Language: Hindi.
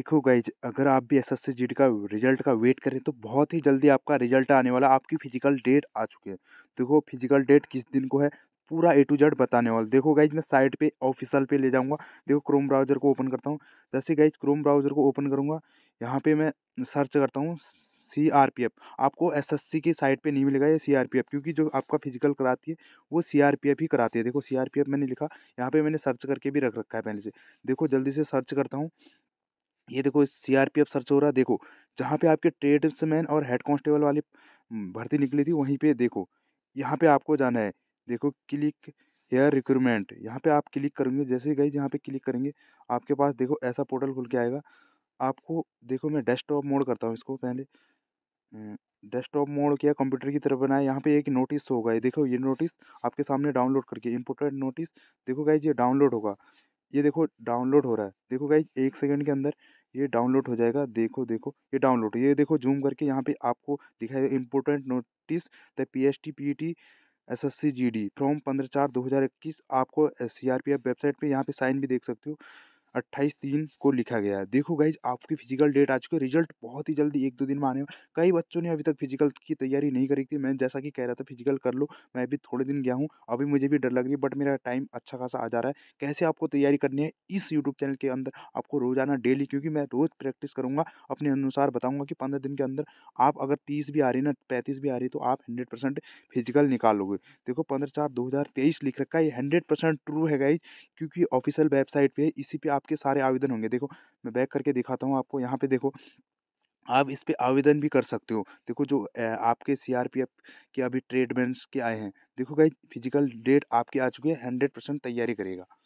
देखो गाइज अगर आप भी एस एस का रिजल्ट का वेट करें तो बहुत ही जल्दी आपका रिजल्ट आने वाला आपकी फिजिकल डेट आ चुकी है देखो फिजिकल डेट किस दिन को है पूरा ए टू जेड बताने वाला देखो गाइज मैं साइट पे ऑफिसल पे ले जाऊंगा देखो क्रोम ब्राउज़र को ओपन करता हूँ जैसे गाइज क्रोम ब्राउज़र को ओपन करूँगा यहाँ पे मैं सर्च करता हूँ सी आर पी एफ आपको एस एस सी की साइट पे नहीं मिलेगा ये सी आर पी एफ क्योंकि जो आपका फिजिकल कराती है वो सी आर पी एफ ही कराती है देखो सी आर पी एफ मैंने लिखा यहाँ पे मैंने सर्च करके भी रख रखा है पहले से देखो जल्दी से सर्च करता हूँ ये देखो सीआरपीएफ सर्च हो रहा है देखो जहाँ पे आपके ट्रेड्समैन और हेड कांस्टेबल वाली भर्ती निकली थी वहीं पे देखो यहाँ पे आपको जाना है देखो क्लिक हेयर रिक्रूटमेंट यहाँ पे आप क्लिक करेंगे जैसे ही गई जहाँ पे क्लिक करेंगे आपके पास देखो ऐसा पोर्टल खुल के आएगा आपको देखो मैं डेस्कटॉप मोड करता हूँ इसको पहले डेस्कटॉप मोड किया कंप्यूटर की तरफ बनाया यहाँ पे एक नोटिस होगा ये देखो ये नोटिस आपके सामने डाउनलोड करके इम्पोर्टेंट नोटिस देखो गाइज ये डाउनलोड होगा ये देखो डाउनलोड हो रहा है देखो गाइज एक सेकंड के अंदर ये डाउनलोड हो जाएगा देखो देखो ये डाउनलोड ये देखो जूम करके यहाँ पे आपको दिखाई important notice the P H T P T S S C G D from पंद्रह चार दो हज़ार इक्कीस आपको C R P F website पर यहाँ पे साइन भी देख सकते हो अट्ठाईस तीन को लिखा गया है देखो गाइज आपकी फिजिकल डेट आ चुकी है रिजल्ट बहुत ही जल्दी एक दो दिन में आने कई बच्चों ने अभी तक फिजिकल की तैयारी नहीं करी थी मैं जैसा कि कह रहा था फिजिकल कर लो मैं अभी थोड़े दिन गया हूँ अभी मुझे भी डर लग रही है बट मेरा टाइम अच्छा खासा आ जा रहा है कैसे आपको तैयारी करनी है इस यूट्यूब चैनल के अंदर आपको रोजाना डेली क्योंकि मैं रोज़ प्रैक्टिस करूँगा अपने अनुसार बताऊँगा कि पंद्रह दिन के अंदर आप अगर तीस भी आ रही ना पैंतीस भी आ रही तो आप हंड्रेड परसेंट फिजिकल निकालोगे देखो पंद्रह चार दो हज़ार तेईस लिख रखा है ये हंड्रेड परसेंट ट्रू है गाइज क्योंकि ऑफिशियल वेबसाइट पर इसी पर आप आपके सारे आवेदन होंगे देखो मैं बैक करके दिखाता हूँ आपको यहाँ पे देखो आप इस पर आवेदन भी कर सकते हो देखो जो आपके सीआरपीएफ के अभी ट्रेडमेंट्स के आए हैं देखो भाई फिजिकल डेट आपके आ चुके हैं हंड्रेड परसेंट तैयारी करेगा